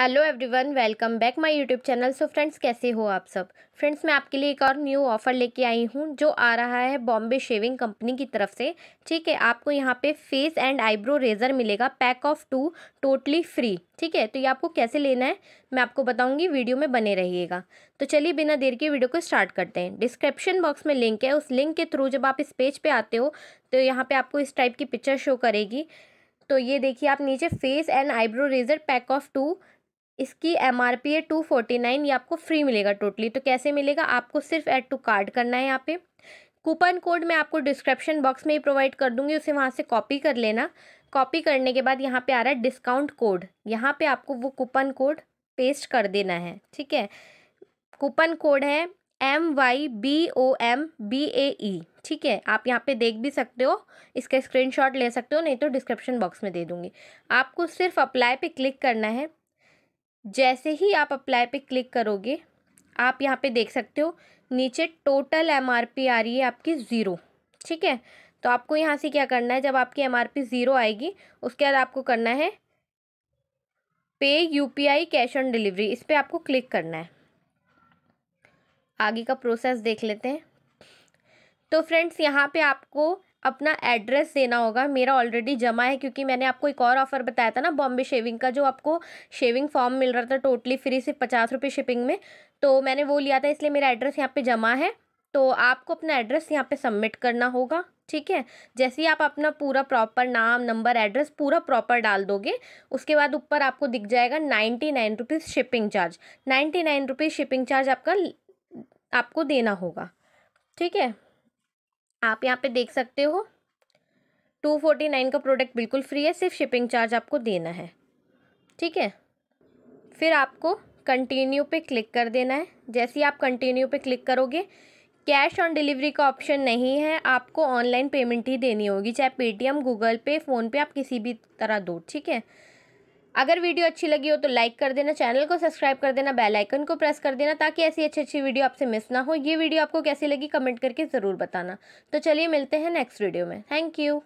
hello everyone welcome back my YouTube channel so friends कैसे हो आप सब फ्रेंड्स मैं आपके लिए एक और न्यू ऑफ़र लेके आई हूँ जो आ रहा है बॉम्बे शेविंग कंपनी की तरफ से ठीक है आपको यहाँ पे फेस एंड आईब्रो रेज़र मिलेगा pack of two totally free ठीक है तो ये आपको कैसे लेना है मैं आपको बताऊँगी वीडियो में बने रहिएगा तो चलिए बिना देर के वीडियो को स्टार्ट करते हैं डिस्क्रिप्शन बॉक्स में लिंक है उस लिंक के थ्रू जब आप इस पेज पर आते हो तो यहाँ पर आपको इस टाइप की पिक्चर शो करेगी तो ये देखिए आप नीचे face and eyebrow razor pack of two इसकी एम आर पी है टू फोर्टी नाइन ये आपको फ्री मिलेगा टोटली तो कैसे मिलेगा आपको सिर्फ ऐड टू कार्ड करना है यहाँ पे कूपन कोड मैं आपको डिस्क्रिप्शन बॉक्स में ही प्रोवाइड कर दूंगी उसे वहाँ से कॉपी कर लेना कॉपी करने के बाद यहाँ पे आ रहा है डिस्काउंट कोड यहाँ पे आपको वो कूपन कोड पेस्ट कर देना है ठीक है कूपन कोड है M Y B O M B A E ठीक है आप यहाँ पे देख भी सकते हो इसका स्क्रीनशॉट ले सकते हो नहीं तो डिस्क्रिप्शन बॉक्स में दे दूँगी आपको सिर्फ अप्लाई पे क्लिक करना है जैसे ही आप अप्लाई पे क्लिक करोगे आप यहाँ पे देख सकते हो नीचे टोटल एमआरपी आ रही है आपकी ज़ीरो ठीक है तो आपको यहाँ से क्या करना है जब आपकी एमआरपी ज़ीरो आएगी उसके बाद आपको करना है पे यूपीआई कैश ऑन डिलीवरी इस पर आपको क्लिक करना है आगे का प्रोसेस देख लेते हैं तो फ्रेंड्स यहाँ पे आपको अपना एड्रेस देना होगा मेरा ऑलरेडी जमा है क्योंकि मैंने आपको एक और ऑफ़र बताया था ना बॉम्बे शेविंग का जो आपको शेविंग फॉर्म मिल रहा था टोटली फ्री से पचास रुपये शिपिंग में तो मैंने वो लिया था इसलिए मेरा एड्रेस यहाँ पे जमा है तो आपको अपना एड्रेस यहाँ पे सबमिट करना होगा ठीक है जैसे ही आप अपना पूरा प्रॉपर नाम नंबर एड्रेस पूरा प्रॉपर डाल दोगे उसके बाद ऊपर आपको दिख जाएगा ninety nine rupees shipping charge ninety nine rupees shipping charge आपका आपको देना होगा ठीक है आप यहाँ पे देख सकते हो टू फोर्टी नाइन का प्रोडक्ट बिल्कुल फ्री है सिर्फ शिपिंग चार्ज आपको देना है ठीक है फिर आपको कंटिन्यू पे क्लिक कर देना है जैसे ही आप कंटिन्यू पे क्लिक करोगे कैश ऑन डिलीवरी का ऑप्शन नहीं है आपको ऑनलाइन पेमेंट ही देनी होगी चाहे पेटीएम गूगल पे फ़ोनपे आप किसी भी तरह दो ठीक है अगर वीडियो अच्छी लगी हो तो लाइक कर देना चैनल को सब्सक्राइब कर देना बेल आइकन को प्रेस कर देना ताकि ऐसी अच्छी अच्छी वीडियो आपसे मिस ना हो ये वीडियो आपको कैसी लगी कमेंट करके ज़रूर बताना तो चलिए मिलते हैं नेक्स्ट वीडियो में थैंक यू